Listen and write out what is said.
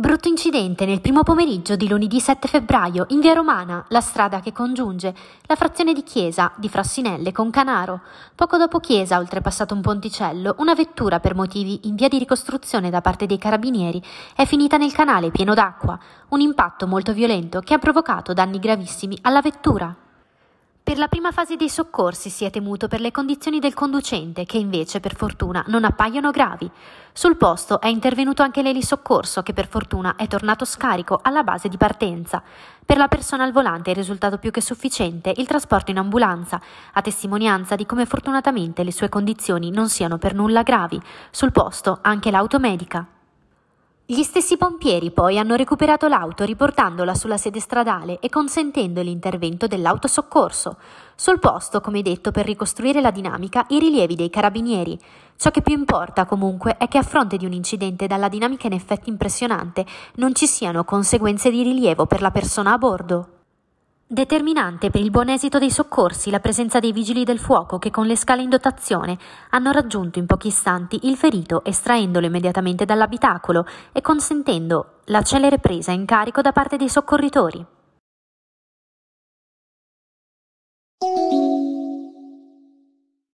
Brutto incidente nel primo pomeriggio di lunedì 7 febbraio in via Romana, la strada che congiunge la frazione di Chiesa di Frassinelle con Canaro. Poco dopo Chiesa, oltrepassato un ponticello, una vettura per motivi in via di ricostruzione da parte dei carabinieri è finita nel canale pieno d'acqua, un impatto molto violento che ha provocato danni gravissimi alla vettura. Per la prima fase dei soccorsi si è temuto per le condizioni del conducente, che invece per fortuna non appaiono gravi. Sul posto è intervenuto anche l'elisoccorso, che per fortuna è tornato scarico alla base di partenza. Per la persona al volante è risultato più che sufficiente il trasporto in ambulanza, a testimonianza di come fortunatamente le sue condizioni non siano per nulla gravi. Sul posto anche l'automedica. Gli stessi pompieri poi hanno recuperato l'auto riportandola sulla sede stradale e consentendo l'intervento dell'autosoccorso. Sul posto, come detto, per ricostruire la dinamica, i rilievi dei carabinieri. Ciò che più importa comunque è che a fronte di un incidente dalla dinamica in effetti impressionante non ci siano conseguenze di rilievo per la persona a bordo. Determinante per il buon esito dei soccorsi la presenza dei vigili del fuoco che con le scale in dotazione hanno raggiunto in pochi istanti il ferito estraendolo immediatamente dall'abitacolo e consentendo la celere presa in carico da parte dei soccorritori.